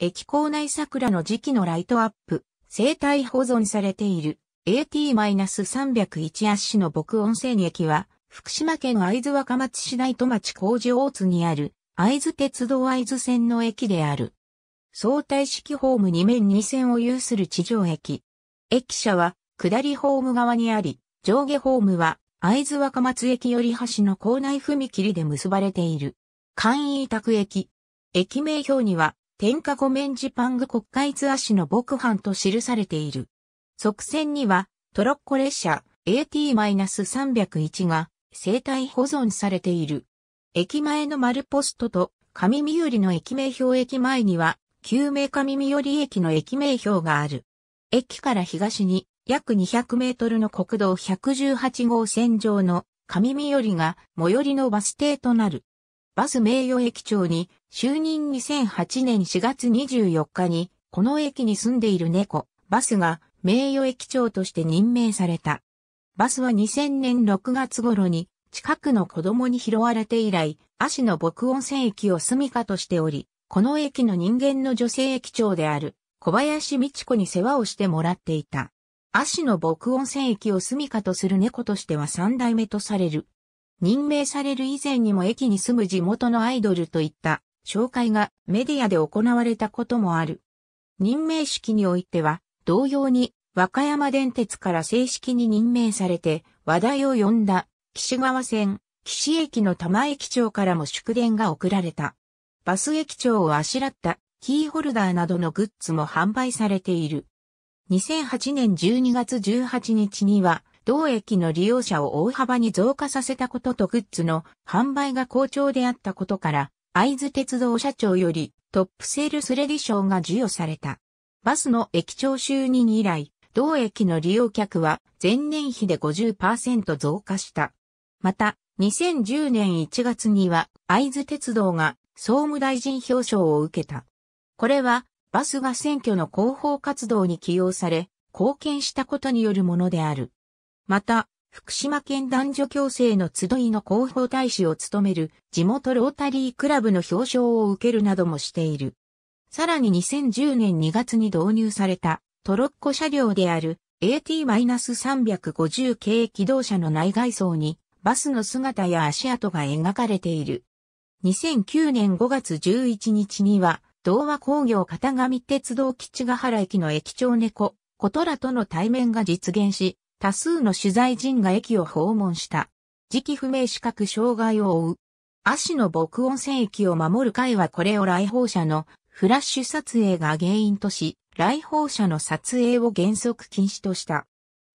駅構内桜の時期のライトアップ、生態保存されている AT-301 アッシの牧温泉駅は、福島県会津若松市内戸町工事大津にある、会津鉄道会津線の駅である。相対式ホーム2面2線を有する地上駅。駅舎は、下りホーム側にあり、上下ホームは、会津若松駅より橋の構内踏切で結ばれている。簡易委託駅。駅名表には、天下御免ジパング国会ー足の牧藩と記されている。側線には、トロッコ列車 AT-301 が生体保存されている。駅前の丸ポストと上見寄りの駅名表駅前には、旧名上見寄り駅の駅名表がある。駅から東に約200メートルの国道118号線上の上見寄りが最寄りのバス停となる。バス名誉駅長に就任2008年4月24日に、この駅に住んでいる猫、バスが名誉駅長として任命された。バスは2000年6月頃に、近くの子供に拾われて以来、足の牧温泉駅を住処としており、この駅の人間の女性駅長である、小林美智子に世話をしてもらっていた。足の牧温泉駅を住処とする猫としては三代目とされる。任命される以前にも駅に住む地元のアイドルといった紹介がメディアで行われたこともある。任命式においては、同様に和歌山電鉄から正式に任命されて話題を呼んだ岸川線、岸駅の玉駅長からも祝電が送られた。バス駅長をあしらったキーホルダーなどのグッズも販売されている。2008年12月18日には、同駅の利用者を大幅に増加させたこととグッズの販売が好調であったことから、会津鉄道社長よりトップセールスレディ賞が授与された。バスの駅長就任以来、同駅の利用客は前年比で50%増加した。また、2010年1月には会津鉄道が総務大臣表彰を受けた。これはバスが選挙の広報活動に起用され、貢献したことによるものである。また、福島県男女共生の集いの広報大使を務める地元ロータリークラブの表彰を受けるなどもしている。さらに2010年2月に導入されたトロッコ車両である AT-350 系機動車の内外装にバスの姿や足跡が描かれている。2009年5月11日には、童和工業片上鉄道基地ヶ原駅の駅長猫、コトラとの対面が実現し、多数の取材陣が駅を訪問した。時期不明視覚障害を負う。足の牧音声域を守る会はこれを来訪者のフラッシュ撮影が原因とし、来訪者の撮影を原則禁止とした。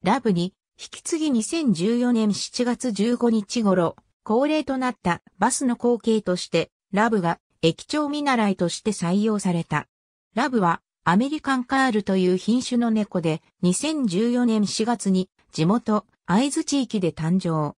ラブに、引き継ぎ2014年7月15日頃、恒例となったバスの後継として、ラブが駅長見習いとして採用された。ラブはアメリカンカールという品種の猫で2014年4月に地元、会津地域で誕生。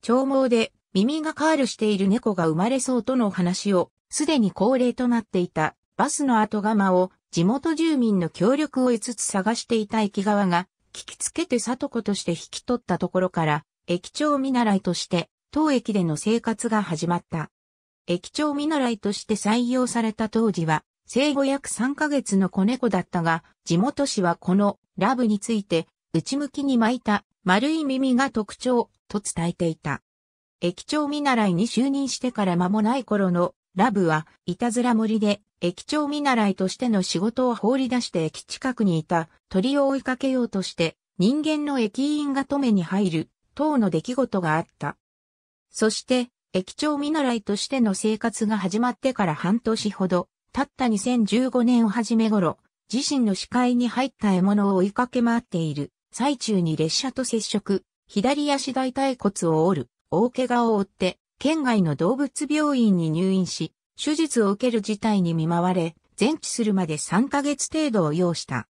長毛で耳がカールしている猫が生まれそうとの話を、すでに恒例となっていたバスの後釜を地元住民の協力を得つつ探していた駅側が、聞きつけて里子として引き取ったところから、駅長見習いとして、当駅での生活が始まった。駅長見習いとして採用された当時は、生後約3ヶ月の子猫だったが、地元市はこのラブについて内向きに巻いた丸い耳が特徴と伝えていた。駅長見習いに就任してから間もない頃のラブはいたずら森で駅長見習いとしての仕事を放り出して駅近くにいた鳥を追いかけようとして人間の駅員が止めに入る等の出来事があった。そして駅長見習いとしての生活が始まってから半年ほどたった2015年をはじめ頃自身の視界に入った獲物を追いかけ回っている。最中に列車と接触、左足大腿骨を折る、大怪我を負って、県外の動物病院に入院し、手術を受ける事態に見舞われ、全治するまで3ヶ月程度を要した。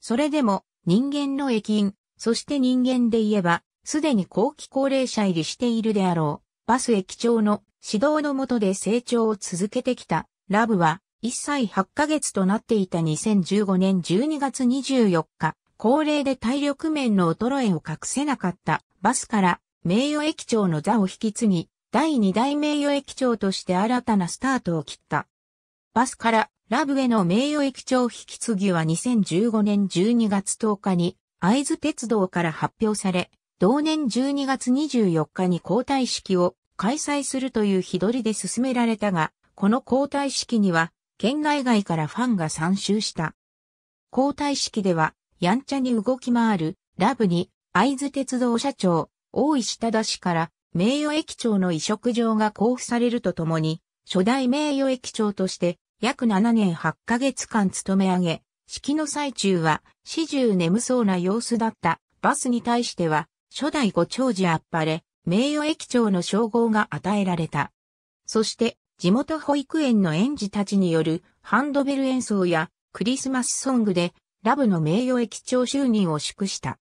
それでも、人間の駅員、そして人間で言えば、すでに後期高齢者入りしているであろう、バス駅長の指導の下で成長を続けてきた、ラブは、1歳8ヶ月となっていた2015年12月24日、高齢で体力面の衰えを隠せなかったバスから名誉駅長の座を引き継ぎ、第2代名誉駅長として新たなスタートを切った。バスからラブへの名誉駅長引き継ぎは2015年12月10日に会津鉄道から発表され、同年12月24日に交代式を開催するという日取りで進められたが、この交代式には県内外からファンが参集した。交代式ではやんちゃに動き回る、ラブに、会津鉄道社長、大石忠氏から名誉駅長の移植状が交付されるとともに、初代名誉駅長として約7年8ヶ月間勤め上げ、式の最中は始終眠そうな様子だったバスに対しては、初代ご長寿あっぱれ、名誉駅長の称号が与えられた。そして、地元保育園の園児たちによるハンドベル演奏やクリスマスソングでラブの名誉駅長就任を祝した。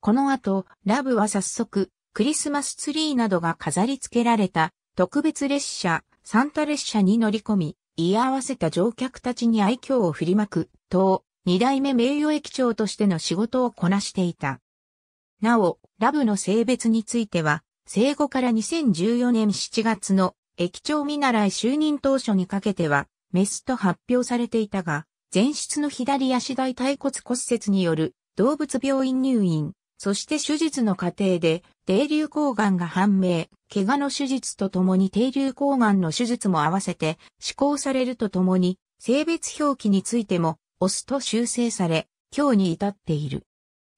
この後、ラブは早速、クリスマスツリーなどが飾り付けられた特別列車、サンタ列車に乗り込み、居合わせた乗客たちに愛嬌を振りまく、と、二代目名誉駅長としての仕事をこなしていた。なお、ラブの性別については、生後から2014年7月の駅長見習い就任当初にかけては、メスと発表されていたが、前室の左足大腿骨骨折による動物病院入院、そして手術の過程で、低流抗がんが判明、怪我の手術とともに低流抗がんの手術も合わせて施行されるとともに、性別表記についても、オスと修正され、今日に至っている。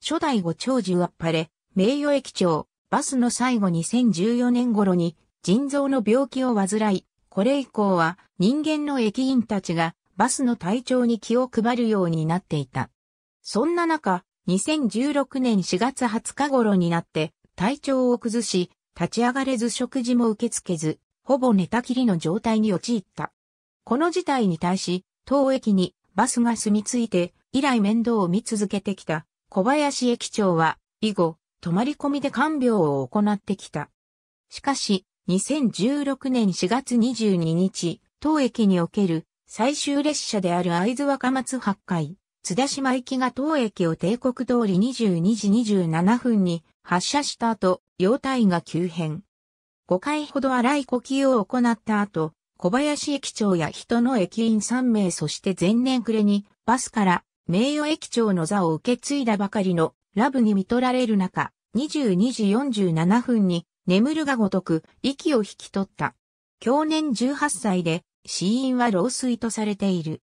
初代後長寿はっぱれ、名誉駅長、バスの最後2014年頃に腎臓の病気を患い、これ以降は人間の駅員たちがバスの体調に気を配るようになっていた。そんな中、2016年4月20日頃になって体調を崩し、立ち上がれず食事も受け付けず、ほぼ寝たきりの状態に陥った。この事態に対し、当駅にバスが住み着いて、以来面倒を見続けてきた小林駅長は、以後、泊まり込みで看病を行ってきた。しかし、2016年4月22日、当駅における最終列車である会津若松八海、津田島行きが当駅を帝国通り22時27分に発車した後、容態が急変。5回ほど荒い呼吸を行った後、小林駅長や人の駅員3名そして前年暮れにバスから名誉駅長の座を受け継いだばかりのラブに見取られる中、22時47分に眠るがごとく息を引き取った。去年18歳で死因は老衰とされている。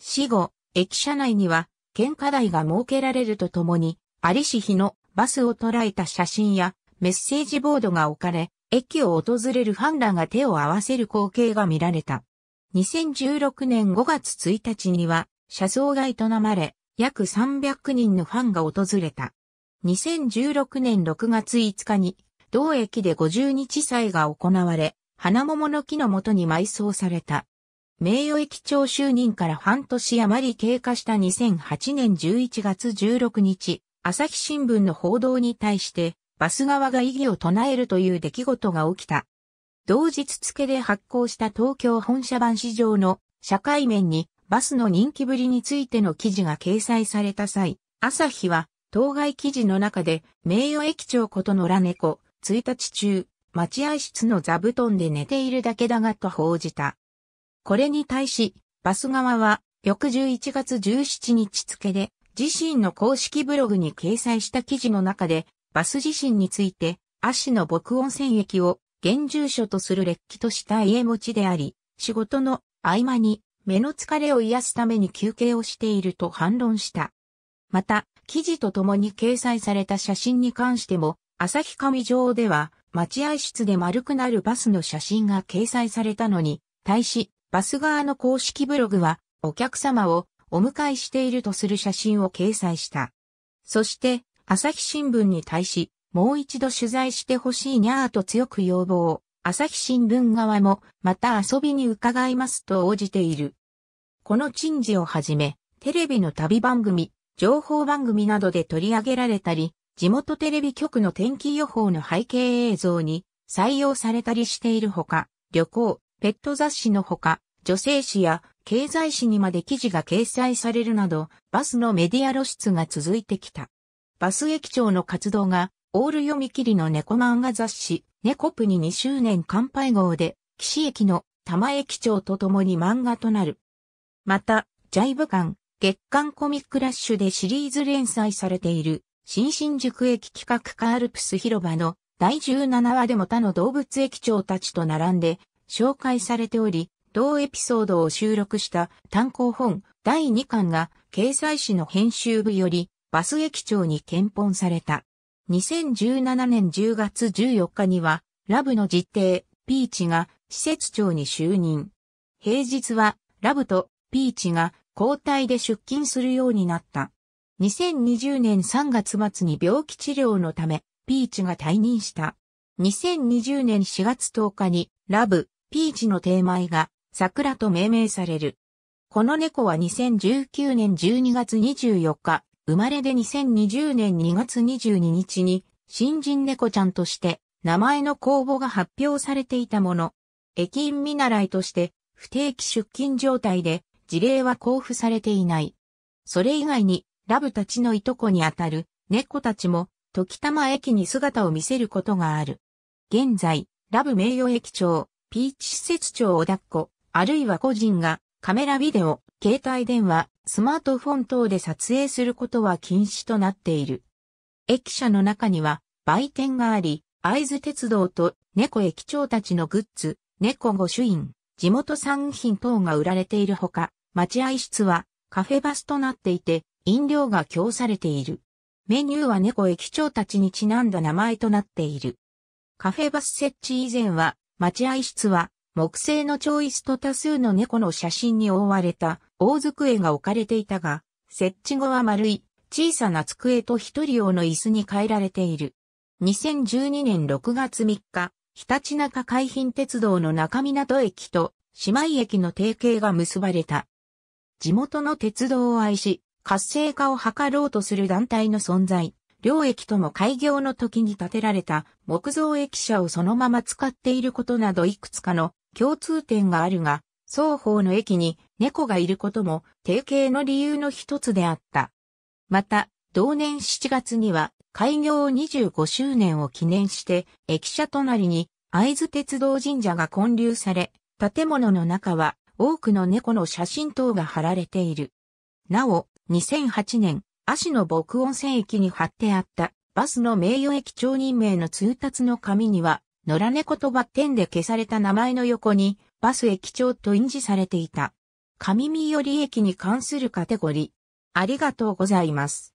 死後、駅舎内には献花台が設けられるとともに、在りし日のバスを捉えた写真やメッセージボードが置かれ、駅を訪れるファンらが手を合わせる光景が見られた。2016年5月1日には、車窓が営まれ、約300人のファンが訪れた。2016年6月5日に、同駅で50日祭が行われ、花桃の木のもとに埋葬された。名誉駅長就任から半年余り経過した2008年11月16日、朝日新聞の報道に対して、バス側が異議を唱えるという出来事が起きた。同日付で発行した東京本社版市場の社会面にバスの人気ぶりについての記事が掲載された際、朝日は当該記事の中で名誉駅長こと野良猫、1日中、待合室の座布団で寝ているだけだがと報じた。これに対し、バス側は、翌11月17日付で、自身の公式ブログに掲載した記事の中で、バス自身について、足の牧温泉駅を、現住所とする劣気とした家持ちであり、仕事の合間に、目の疲れを癒すために休憩をしていると反論した。また、記事と共に掲載された写真に関しても、朝日上上では、待合室で丸くなるバスの写真が掲載されたのに、対し、バス側の公式ブログは、お客様をお迎えしているとする写真を掲載した。そして、朝日新聞に対し、もう一度取材してほしいにゃーと強く要望。朝日新聞側も、また遊びに伺いますと応じている。この陳事をはじめ、テレビの旅番組、情報番組などで取り上げられたり、地元テレビ局の天気予報の背景映像に採用されたりしているほか、旅行、ペット雑誌のほか、女性誌や経済誌にまで記事が掲載されるなど、バスのメディア露出が続いてきた。バス駅長の活動が、オール読み切りの猫漫画雑誌、猫プに2周年乾杯号で、岸駅の玉駅長と共に漫画となる。また、ジャイブ館、月刊コミックラッシュでシリーズ連載されている、新新宿駅企画カールプス広場の第17話でも他の動物駅長たちと並んで紹介されており、同エピソードを収録した単行本第2巻が掲載誌の編集部よりバス駅長に検本された。2017年10月14日にはラブの実定ピーチが施設長に就任。平日はラブとピーチが交代で出勤するようになった。2020年3月末に病気治療のため、ピーチが退任した。2020年4月10日に、ラブ、ピーチの定前が、桜と命名される。この猫は2019年12月24日、生まれで2020年2月22日に、新人猫ちゃんとして、名前の公募が発表されていたもの。駅員見習いとして、不定期出勤状態で、事例は交付されていない。それ以外に、ラブたちのいとこにあたる猫たちも時たま駅に姿を見せることがある。現在、ラブ名誉駅長、ピーチ施設長を抱っこ、あるいは個人がカメラビデオ、携帯電話、スマートフォン等で撮影することは禁止となっている。駅舎の中には売店があり、合津鉄道と猫駅長たちのグッズ、猫御朱印、地元産品等が売られているほか、待合室はカフェバスとなっていて、飲料が供されている。メニューは猫駅長たちにちなんだ名前となっている。カフェバス設置以前は、待合室は、木製のチョイスと多数の猫の写真に覆われた大机が置かれていたが、設置後は丸い小さな机と一人用の椅子に変えられている。2012年6月3日、ひたちなか海浜鉄道の中港駅と姉妹駅の提携が結ばれた。地元の鉄道を愛し、活性化を図ろうとする団体の存在、両駅とも開業の時に建てられた木造駅舎をそのまま使っていることなどいくつかの共通点があるが、双方の駅に猫がいることも定型の理由の一つであった。また、同年7月には開業25周年を記念して駅舎隣に合津鉄道神社が建立され、建物の中は多くの猫の写真等が貼られている。なお、2008年、足の牧温泉駅に貼ってあった、バスの名誉駅長任命の通達の紙には、野良猫とバッテンで消された名前の横に、バス駅長と印字されていた。上三寄駅に関するカテゴリー。ありがとうございます。